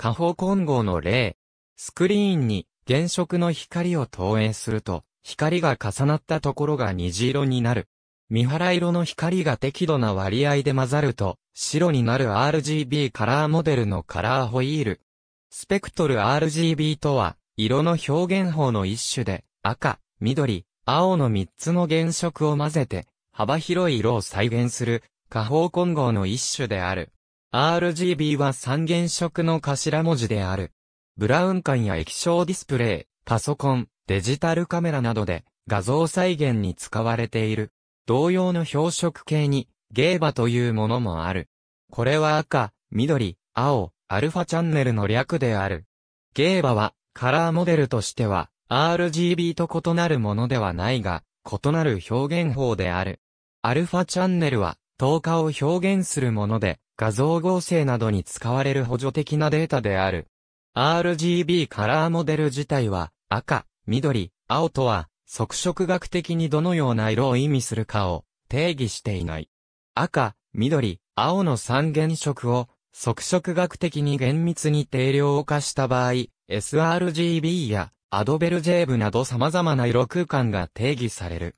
下方混合の例。スクリーンに原色の光を投影すると、光が重なったところが虹色になる。三原色の光が適度な割合で混ざると、白になる RGB カラーモデルのカラーホイール。スペクトル RGB とは、色の表現法の一種で、赤、緑、青の3つの原色を混ぜて、幅広い色を再現する、下方混合の一種である。RGB は三原色の頭文字である。ブラウン管や液晶ディスプレイ、パソコン、デジタルカメラなどで画像再現に使われている。同様の表色系に、ゲーバというものもある。これは赤、緑、青、アルファチャンネルの略である。ゲーバは、カラーモデルとしては、RGB と異なるものではないが、異なる表現法である。アルファチャンネルは、透過を表現するもので、画像合成などに使われる補助的なデータである。RGB カラーモデル自体は赤、緑、青とは測色学的にどのような色を意味するかを定義していない。赤、緑、青の三原色を測色学的に厳密に定量化した場合、sRGB やアドベルジェーブなど様々な色空間が定義される。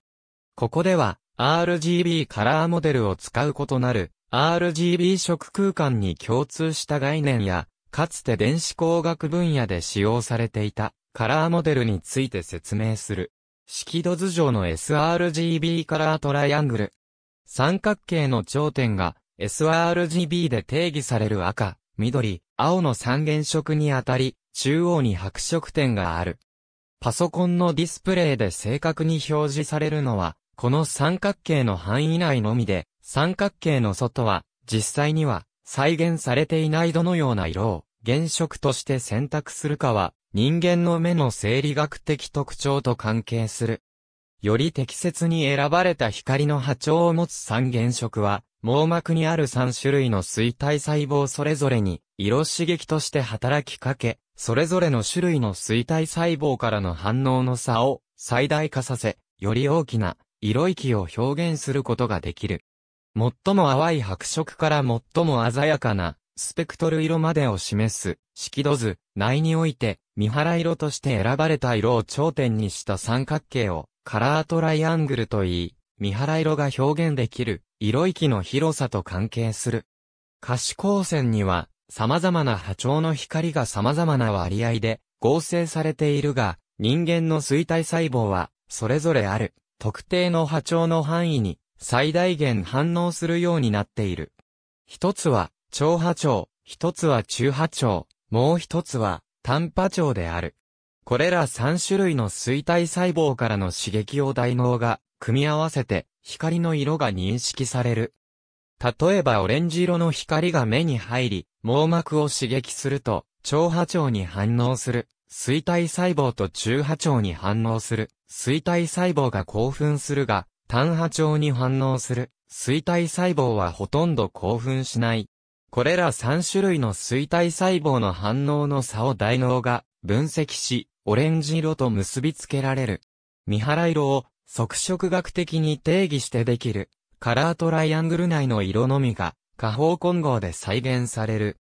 ここでは RGB カラーモデルを使うことなる RGB 色空間に共通した概念や、かつて電子工学分野で使用されていたカラーモデルについて説明する。色度図上の sRGB カラートライアングル。三角形の頂点が sRGB で定義される赤、緑、青の三原色にあたり、中央に白色点がある。パソコンのディスプレイで正確に表示されるのは、この三角形の範囲内のみで、三角形の外は、実際には、再現されていないどのような色を、原色として選択するかは、人間の目の生理学的特徴と関係する。より適切に選ばれた光の波長を持つ三原色は、網膜にある三種類の水体細胞それぞれに、色刺激として働きかけ、それぞれの種類の水体細胞からの反応の差を最大化させ、より大きな色域を表現することができる。最も淡い白色から最も鮮やかなスペクトル色までを示す色度図内において三原色として選ばれた色を頂点にした三角形をカラートライアングルと言い、三原色が表現できる色域の広さと関係する。可視光線には様々な波長の光が様々な割合で合成されているが、人間の衰退細胞はそれぞれある特定の波長の範囲に最大限反応するようになっている。一つは、超波長、一つは中波長、もう一つは、短波長である。これら3種類の衰体細胞からの刺激を大脳が組み合わせて光の色が認識される。例えばオレンジ色の光が目に入り、網膜を刺激すると、超波長に反応する、衰体細胞と中波長に反応する、衰体細胞が興奮するが、単波長に反応する、水体細胞はほとんど興奮しない。これら3種類の水体細胞の反応の差を大脳が分析し、オレンジ色と結びつけられる。三原色を即色学的に定義してできる、カラートライアングル内の色のみが、下方混合で再現される。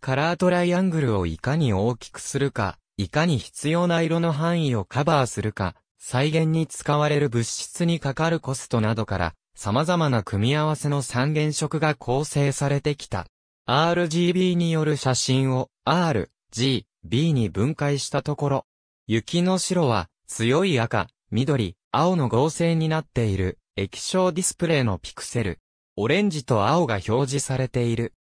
カラートライアングルをいかに大きくするか、いかに必要な色の範囲をカバーするか、再現に使われる物質にかかるコストなどから、様々な組み合わせの三原色が構成されてきた。RGB による写真を R、G、B に分解したところ、雪の白は強い赤、緑、青の合成になっている液晶ディスプレイのピクセル。オレンジと青が表示されている。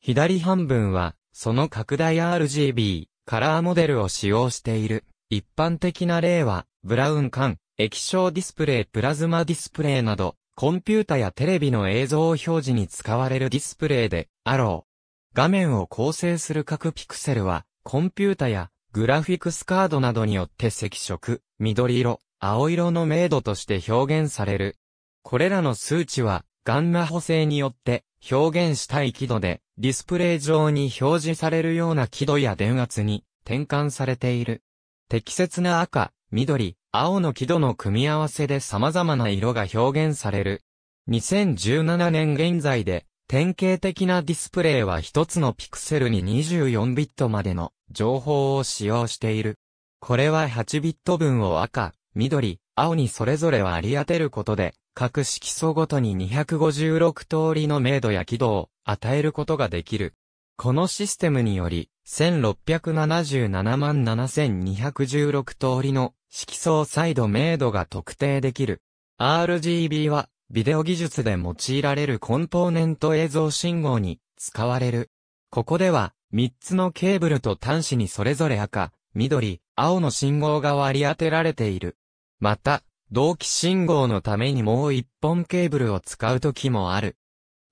左半分は、その拡大 RGB、カラーモデルを使用している。一般的な例は、ブラウン管、液晶ディスプレイ、プラズマディスプレイなど、コンピュータやテレビの映像を表示に使われるディスプレイで、あろう。画面を構成する各ピクセルは、コンピュータやグラフィックスカードなどによって赤色、緑色、青色の明度として表現される。これらの数値は、ガンマ補正によって表現したい輝度で、ディスプレイ上に表示されるような輝度や電圧に転換されている。適切な赤、緑、青の輝度の組み合わせで様々な色が表現される。2017年現在で、典型的なディスプレイは一つのピクセルに24ビットまでの情報を使用している。これは8ビット分を赤、緑、青にそれぞれ割り当てることで、各色素ごとに256通りの明度や輝度を与えることができる。このシステムにより、1677万7216通りの色相彩度明度が特定できる。RGB は、ビデオ技術で用いられるコンポーネント映像信号に使われる。ここでは、3つのケーブルと端子にそれぞれ赤、緑、青の信号が割り当てられている。また、同期信号のためにもう1本ケーブルを使う時もある。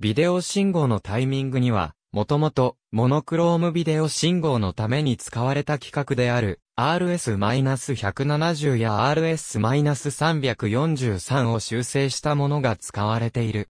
ビデオ信号のタイミングには、もともと、モノクロームビデオ信号のために使われた規格である、RS-170 や RS-343 を修正したものが使われている。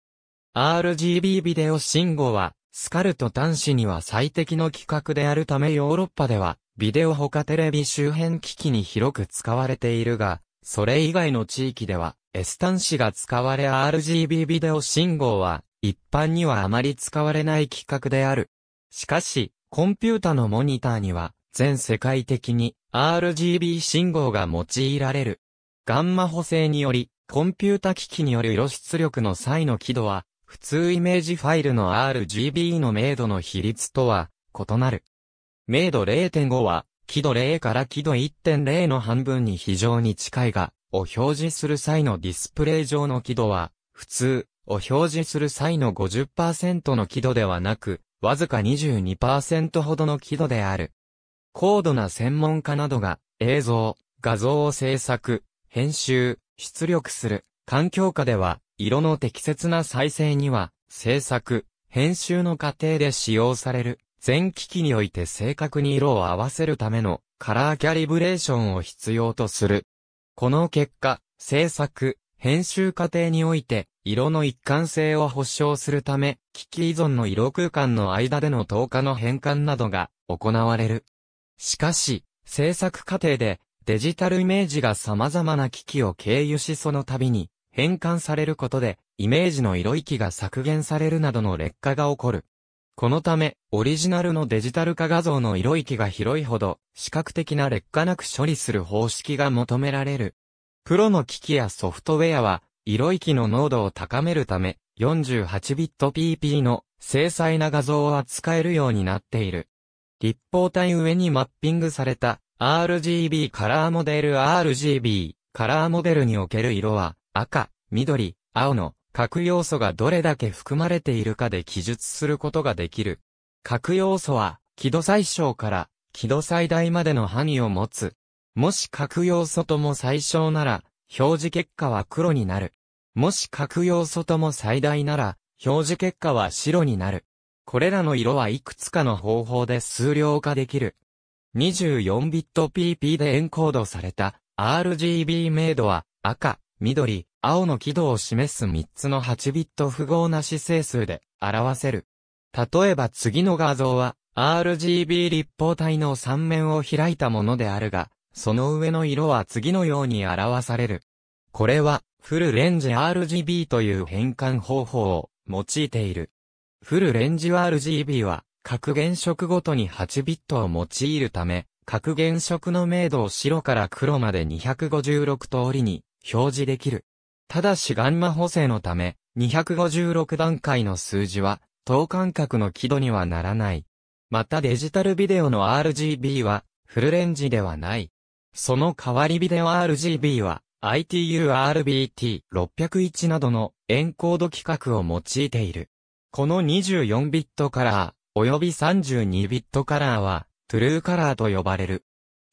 RGB ビデオ信号は、スカルト端子には最適の規格であるためヨーロッパでは、ビデオ他テレビ周辺機器に広く使われているが、それ以外の地域では、S 端子が使われ RGB ビデオ信号は、一般にはあまり使われない規格である。しかし、コンピュータのモニターには、全世界的に RGB 信号が用いられる。ガンマ補正により、コンピュータ機器による色出力の際の輝度は、普通イメージファイルの RGB の明度の比率とは異なる。明度0.5は、輝度0から輝度1.0の半分に非常に近いが、を表示する際のディスプレイ上の輝度は、普通、を表示する際の50%の輝度ではなく、わずか22%ほどの輝度である。高度な専門家などが映像、画像を制作、編集、出力する環境下では色の適切な再生には制作、編集の過程で使用される全機器において正確に色を合わせるためのカラーキャリブレーションを必要とする。この結果、制作、編集過程において色の一貫性を保証するため、機器依存の色空間の間での透過の変換などが行われる。しかし、制作過程でデジタルイメージが様々な機器を経由しその度に変換されることでイメージの色域が削減されるなどの劣化が起こる。このため、オリジナルのデジタル化画像の色域が広いほど、視覚的な劣化なく処理する方式が求められる。プロの機器やソフトウェアは、色域の濃度を高めるため、48ビット PP の精細な画像を扱えるようになっている。立方体上にマッピングされた RGB カラーモデル RGB カラーモデルにおける色は赤、緑、青の各要素がどれだけ含まれているかで記述することができる。各要素は輝度最小から輝度最大までの範囲を持つ。もし各要素とも最小なら表示結果は黒になる。もし各要素とも最大なら表示結果は白になる。これらの色はいくつかの方法で数量化できる。24ビット PP でエンコードされた RGB メイドは赤、緑、青の輝度を示す3つの8ビット符号な指整数で表せる。例えば次の画像は RGB 立方体の3面を開いたものであるが、その上の色は次のように表される。これはフルレンジ RGB という変換方法を用いている。フルレンジ RGB は、各原色ごとに8ビットを用いるため、各原色の明度を白から黒まで256通りに表示できる。ただしガンマ補正のため、256段階の数字は、等間隔の輝度にはならない。またデジタルビデオの RGB は、フルレンジではない。その代わりビデオ RGB は、ITU-RBT601 などのエンコード規格を用いている。この24ビットカラー、及び32ビットカラーは、トゥルーカラーと呼ばれる。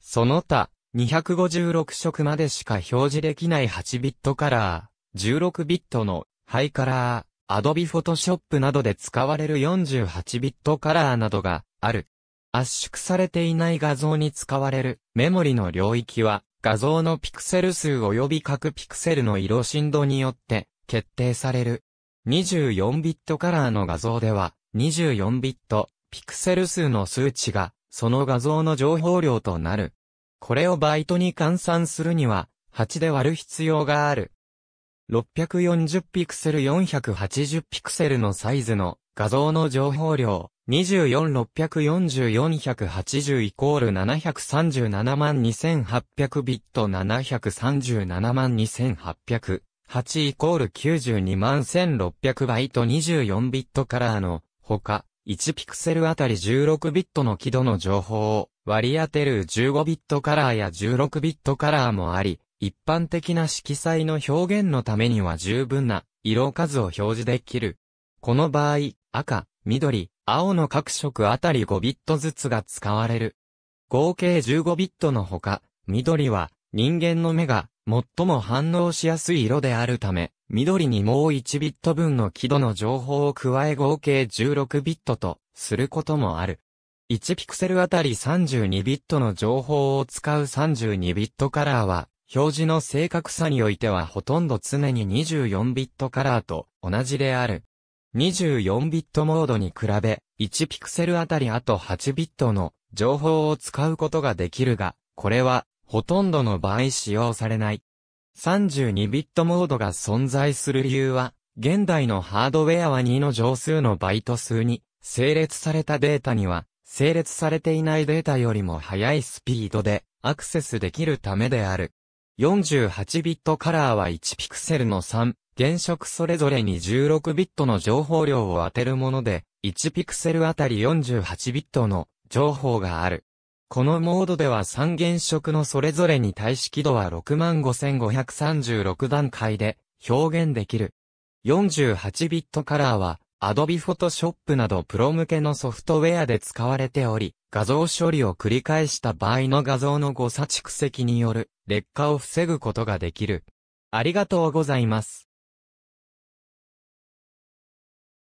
その他、256色までしか表示できない8ビットカラー、16ビットのハイカラー、アドビフォトショップなどで使われる48ビットカラーなどがある。圧縮されていない画像に使われるメモリの領域は画像のピクセル数及び各ピクセルの色振動によって決定される。24ビットカラーの画像では、24ビット、ピクセル数の数値が、その画像の情報量となる。これをバイトに換算するには、8で割る必要がある。640ピクセル480ピクセルのサイズの画像の情報量、2464480イコール737万2800ビット737万2800。8イコール92万1600バイト24ビットカラーの、ほか、1ピクセルあたり16ビットの輝度の情報を割り当てる15ビットカラーや16ビットカラーもあり、一般的な色彩の表現のためには十分な色数を表示できる。この場合、赤、緑、青の各色あたり5ビットずつが使われる。合計15ビットのほか、緑は人間の目が最も反応しやすい色であるため、緑にもう1ビット分の輝度の情報を加え合計16ビットとすることもある。1ピクセルあたり32ビットの情報を使う32ビットカラーは、表示の正確さにおいてはほとんど常に24ビットカラーと同じである。24ビットモードに比べ、1ピクセルあたりあと8ビットの情報を使うことができるが、これはほとんどの場合使用されない。32ビットモードが存在する理由は、現代のハードウェアは2の乗数のバイト数に、整列されたデータには、整列されていないデータよりも速いスピードでアクセスできるためである。48ビットカラーは1ピクセルの3、原色それぞれに16ビットの情報量を当てるもので、1ピクセルあたり48ビットの情報がある。このモードでは3原色のそれぞれに対式度は65,536段階で表現できる。48ビットカラーは Adobe Photoshop などプロ向けのソフトウェアで使われており、画像処理を繰り返した場合の画像の誤差蓄積による劣化を防ぐことができる。ありがとうございます。